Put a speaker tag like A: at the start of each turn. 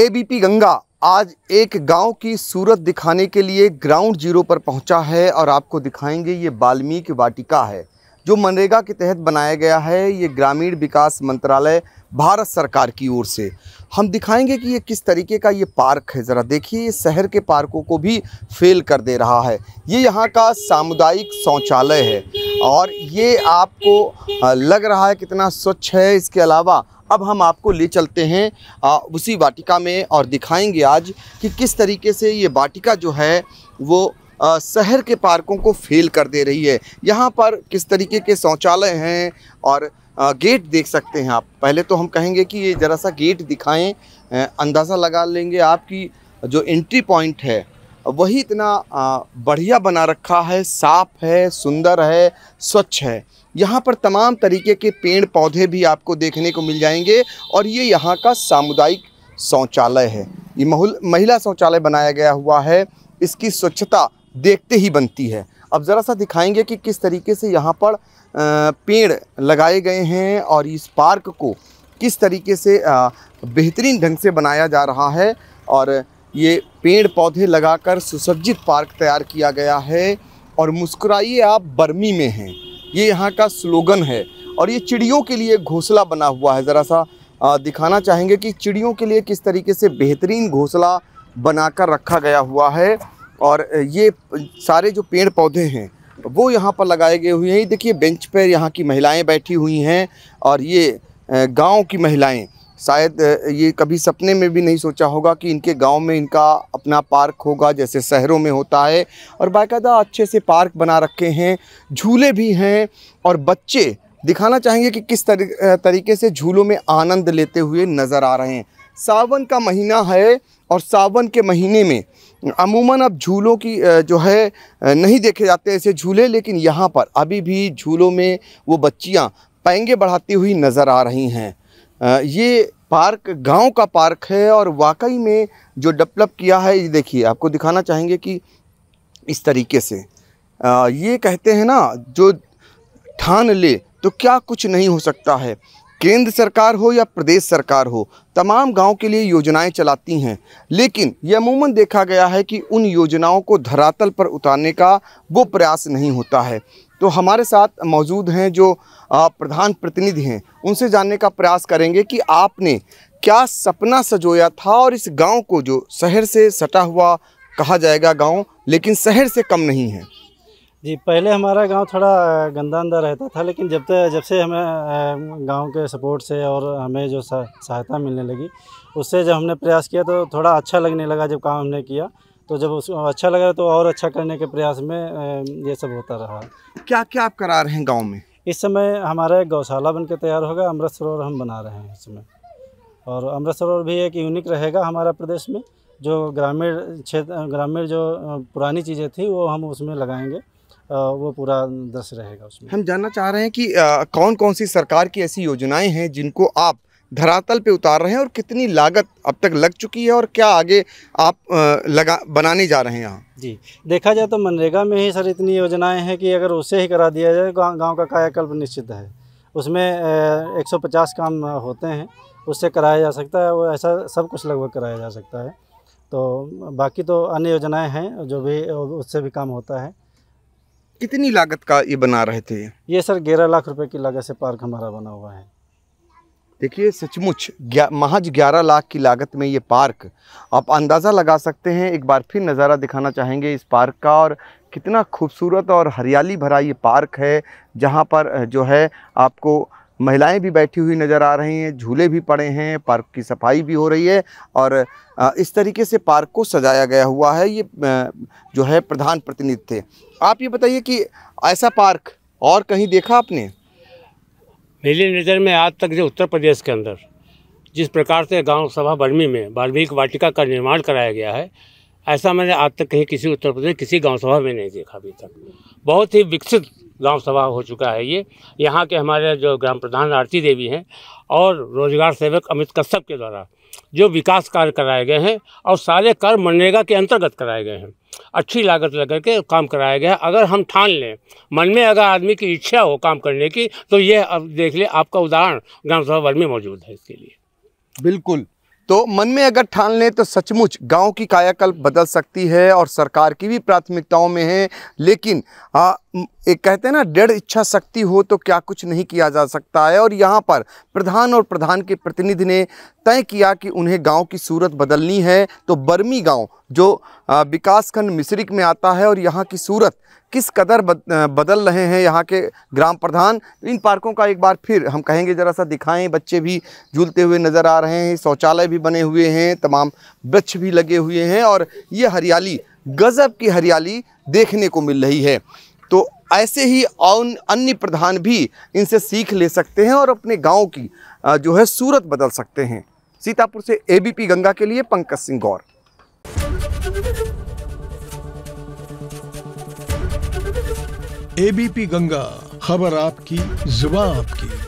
A: ABP Ganga आज एक गांव की सूरत दिखाने के लिए ग्राउंड जीरो पर पहुंचा है और आपको दिखाएंगे ये वाल्मीकि वाटिका है जो मनरेगा के तहत बनाया गया है ये ग्रामीण विकास मंत्रालय भारत सरकार की ओर से हम दिखाएंगे कि ये किस तरीके का ये पार्क है ज़रा देखिए ये शहर के पार्कों को भी फेल कर दे रहा है ये यहाँ का सामुदायिक शौचालय है और ये आपको लग रहा है कितना स्वच्छ है इसके अलावा अब हम आपको ले चलते हैं आ, उसी वाटिका में और दिखाएंगे आज कि किस तरीके से ये वाटिका जो है वो शहर के पार्कों को फेल कर दे रही है यहाँ पर किस तरीके के शौचालय हैं और गेट देख सकते हैं आप पहले तो हम कहेंगे कि ये ज़रा सा गेट दिखाएं अंदाज़ा लगा लेंगे आपकी जो एंट्री पॉइंट है वही इतना बढ़िया बना रखा है साफ़ है सुंदर है स्वच्छ है यहाँ पर तमाम तरीके के पेड़ पौधे भी आपको देखने को मिल जाएंगे और ये यहाँ का सामुदायिक शौचालय है ये महिला शौचालय बनाया गया हुआ है इसकी स्वच्छता देखते ही बनती है अब ज़रा सा दिखाएंगे कि किस तरीके से यहाँ पर पेड़ लगाए गए हैं और इस पार्क को किस तरीके से बेहतरीन ढंग से बनाया जा रहा है और ये पेड़ पौधे लगाकर सुसज्जित पार्क तैयार किया गया है और मुस्कुराइए आप बर्मी में हैं ये यहाँ का स्लोगन है और ये चिड़ियों के लिए घोंसला बना हुआ है ज़रा सा दिखाना चाहेंगे कि चिड़ियों के लिए किस तरीके से बेहतरीन घोंसला बनाकर रखा गया हुआ है और ये सारे जो पेड़ पौधे हैं वो यहाँ पर लगाए गए हुए हैं देखिए बेंच पर यहाँ की महिलाएँ बैठी हुई हैं और ये गाँव की महिलाएँ शायद ये कभी सपने में भी नहीं सोचा होगा कि इनके गांव में इनका अपना पार्क होगा जैसे शहरों में होता है और बायदा अच्छे से पार्क बना रखे हैं झूले भी हैं और बच्चे दिखाना चाहेंगे कि किस तरी, तरीके से झूलों में आनंद लेते हुए नज़र आ रहे हैं सावन का महीना है और सावन के महीने में अमूमन अब झूलों की जो है नहीं देखे जाते ऐसे झूले लेकिन यहाँ पर अभी भी झूलों में वो बच्चियाँ पैंगे बढ़ाती हुई नज़र आ रही हैं ये पार्क गांव का पार्क है और वाकई में जो डेवलप किया है ये देखिए आपको दिखाना चाहेंगे कि इस तरीके से ये कहते हैं ना जो ठान ले तो क्या कुछ नहीं हो सकता है केंद्र सरकार हो या प्रदेश सरकार हो तमाम गांव के लिए योजनाएं चलाती हैं लेकिन यह अमूमन देखा गया है कि उन योजनाओं को धरातल पर उतारने का वो प्रयास नहीं होता है तो हमारे साथ मौजूद हैं जो प्रधान प्रतिनिधि हैं उनसे जानने का प्रयास करेंगे कि आपने क्या सपना सजोया था और इस गांव को जो शहर से सटा हुआ कहा जाएगा गांव लेकिन शहर से कम नहीं है
B: जी पहले हमारा गांव थोड़ा गंदा अंदा रहता था लेकिन जब तक जब से हमें गांव के सपोर्ट से और हमें जो सहायता मिलने लगी उससे जब हमने प्रयास किया तो थोड़ा अच्छा लगने लगा जब काम हमने किया तो जब उसको अच्छा लगा तो और अच्छा करने के प्रयास में ये सब होता रहा क्या क्या आप करा रहे हैं गाँव में इस समय हमारा एक गौशाला बनकर तैयार होगा अमृत सरोवर हम बना रहे हैं इस समय और अमृत सरोवर भी एक यूनिक रहेगा हमारा प्रदेश में जो ग्रामीण क्षेत्र ग्रामीण जो पुरानी चीज़ें थी वो हम उसमें लगाएंगे वो पूरा दस रहेगा उसमें
A: हम जानना चाह रहे हैं कि कौन कौन सी सरकार की ऐसी योजनाएं हैं जिनको आप धरातल पे उतार रहे हैं और कितनी लागत अब तक लग चुकी है और क्या आगे आप लगा बनाने जा रहे हैं यहाँ जी देखा जाए तो मनरेगा
B: में ही सर इतनी योजनाएं हैं कि अगर उसे ही करा दिया जाए गांव गाँव का कायाकल्प निश्चित है उसमें 150 काम होते हैं उससे कराया जा सकता है वो ऐसा सब कुछ लगभग कराया जा सकता है तो बाकी तो अन्य योजनाएँ हैं जो भी उससे भी काम होता
A: है कितनी लागत का ये बना रहे थे ये सर ग्यारह लाख रुपये की लागत से पार्क हमारा बना हुआ है देखिए सचमुच महज ग्यारह लाख की लागत में ये पार्क आप अंदाज़ा लगा सकते हैं एक बार फिर नज़ारा दिखाना चाहेंगे इस पार्क का और कितना खूबसूरत और हरियाली भरा ये पार्क है जहाँ पर जो है आपको महिलाएं भी बैठी हुई नज़र आ रही हैं झूले भी पड़े हैं पार्क की सफाई भी हो रही है और इस तरीके से पार्क को सजाया गया हुआ है ये जो है प्रधान प्रतिनिधि थे आप ये बताइए कि ऐसा पार्क और कहीं देखा आपने
C: मेरी नज़र में आज तक जो उत्तर प्रदेश के अंदर जिस प्रकार से गांव सभा बर्मी में बाल्मीक वाटिका का निर्माण कराया गया है ऐसा मैंने आज तक कहीं किसी उत्तर प्रदेश किसी गांव सभा में नहीं देखा अभी तक बहुत ही विकसित गांव सभा हो चुका है ये यहाँ के हमारे जो ग्राम प्रधान आरती देवी हैं और रोजगार सेवक अमित कश्यप के द्वारा जो विकास कार्य कराए गए हैं और सारे कार्य मनरेगा के अंतर्गत कराए गए हैं अच्छी लागत लगा के काम कराया गया अगर हम ठान लें मन में अगर आदमी की इच्छा हो काम करने की तो ये अब देख ले आपका उदाहरण ग्राम सभा वर्ग में मौजूद है इसके लिए
A: बिल्कुल तो मन में अगर ठान लें तो सचमुच गांव की कायाकल्प बदल सकती है और सरकार की भी प्राथमिकताओं में है लेकिन आ, एक कहते हैं ना डेढ़ इच्छा शक्ति हो तो क्या कुछ नहीं किया जा सकता है और यहाँ पर प्रधान और प्रधान के प्रतिनिधि ने तय किया कि उन्हें गांव की सूरत बदलनी है तो बर्मी गांव जो विकासखंड मिश्रिक में आता है और यहाँ की सूरत किस कदर बदल रहे हैं यहाँ के ग्राम प्रधान इन पार्कों का एक बार फिर हम कहेंगे ज़रा सा दिखाएं बच्चे भी झूलते हुए नज़र आ रहे हैं शौचालय भी बने हुए हैं तमाम वृक्ष भी लगे हुए हैं और ये हरियाली गज़ब की हरियाली देखने को मिल रही है तो ऐसे ही अन्य प्रधान भी इनसे सीख ले सकते हैं और अपने गांव की जो है सूरत बदल सकते हैं सीतापुर से एबीपी गंगा के लिए पंकज सिंह गौर एबीपी गंगा खबर आपकी जुबा आपकी